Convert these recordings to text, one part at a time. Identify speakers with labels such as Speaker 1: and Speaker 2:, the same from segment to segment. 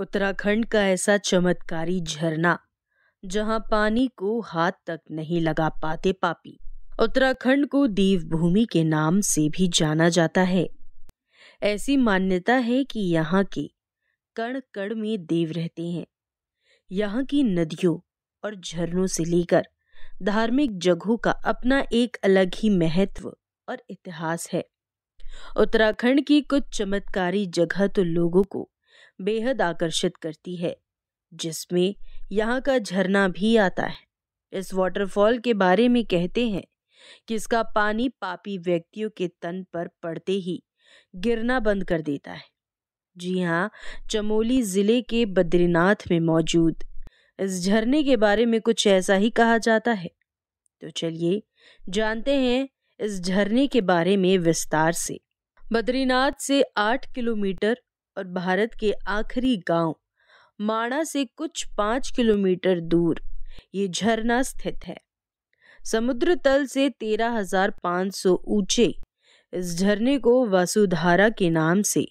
Speaker 1: उत्तराखंड का ऐसा चमत्कारी झरना जहां पानी को हाथ तक नहीं लगा पाते पापी उत्तराखंड को देवभूमि के नाम से भी जाना जाता है ऐसी मान्यता है कि यहाँ के कण कण में देव रहते हैं यहाँ की नदियों और झरनों से लेकर धार्मिक जगहों का अपना एक अलग ही महत्व और इतिहास है उत्तराखंड की कुछ चमत्कारी जगह तो लोगों को बेहद आकर्षित करती है जिसमें यहाँ का झरना भी आता है इस वाटरफॉल के बारे में कहते हैं कि इसका पानी पापी व्यक्तियों के तन पर पड़ते ही गिरना बंद कर देता है जी हाँ चमोली ज़िले के बद्रीनाथ में मौजूद इस झरने के बारे में कुछ ऐसा ही कहा जाता है तो चलिए जानते हैं इस झरने के बारे में विस्तार से बद्रीनाथ से आठ किलोमीटर और भारत के आखिरी गांव माणा से कुछ पाँच किलोमीटर दूर ये झरना स्थित है समुद्र तल से तेरह हजार सौ ऊंचे इस झरने को वसुधारा के नाम से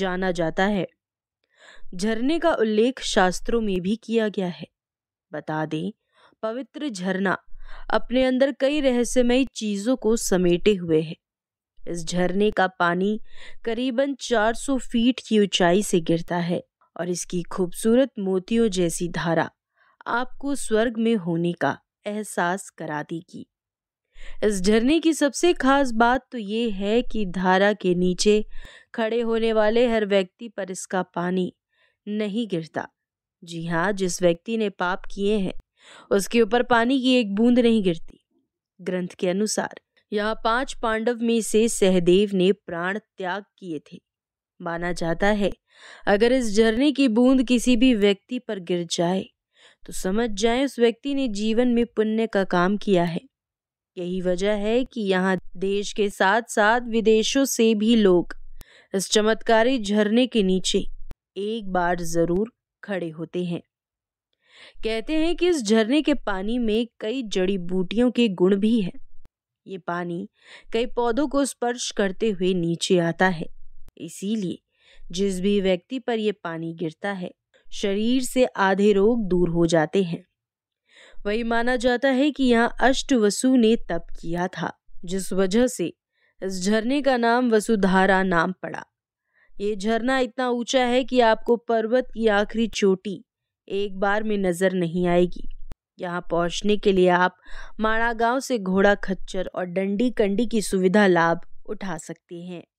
Speaker 1: जाना जाता है झरने का उल्लेख शास्त्रों में भी किया गया है बता दें पवित्र झरना अपने अंदर कई रहस्यमय चीजों को समेटे हुए है इस झरने का पानी करीबन 400 फीट की ऊंचाई से गिरता है और इसकी खूबसूरत मोतियों जैसी धारा आपको स्वर्ग में होने का एहसास करा देगी इस झरने की सबसे खास बात तो ये है कि धारा के नीचे खड़े होने वाले हर व्यक्ति पर इसका पानी नहीं गिरता जी हाँ जिस व्यक्ति ने पाप किए हैं उसके ऊपर पानी की एक बूंद नहीं गिरती ग्रंथ के अनुसार यहाँ पांच पांडव में से सहदेव ने प्राण त्याग किए थे माना जाता है अगर इस झरने की बूंद किसी भी व्यक्ति पर गिर जाए तो समझ जाए उस व्यक्ति ने जीवन में पुण्य का काम किया है यही वजह है कि यहाँ देश के साथ साथ विदेशों से भी लोग इस चमत्कारी झरने के नीचे एक बार जरूर खड़े होते हैं कहते हैं कि इस झरने के पानी में कई जड़ी बूटियों के गुण भी हैं ये पानी कई पौधों को स्पर्श करते हुए नीचे आता है इसीलिए जिस भी व्यक्ति पर यह पानी गिरता है शरीर से आधे रोग दूर हो जाते हैं वही माना जाता है कि यहाँ अष्ट वसु ने तप किया था जिस वजह से इस झरने का नाम वसुधारा नाम पड़ा ये झरना इतना ऊंचा है कि आपको पर्वत की आखिरी चोटी एक बार में नजर नहीं आएगी यहाँ पहुँचने के लिए आप गाँव से घोड़ा खच्चर और डंडी कंडी की सुविधा लाभ उठा सकते हैं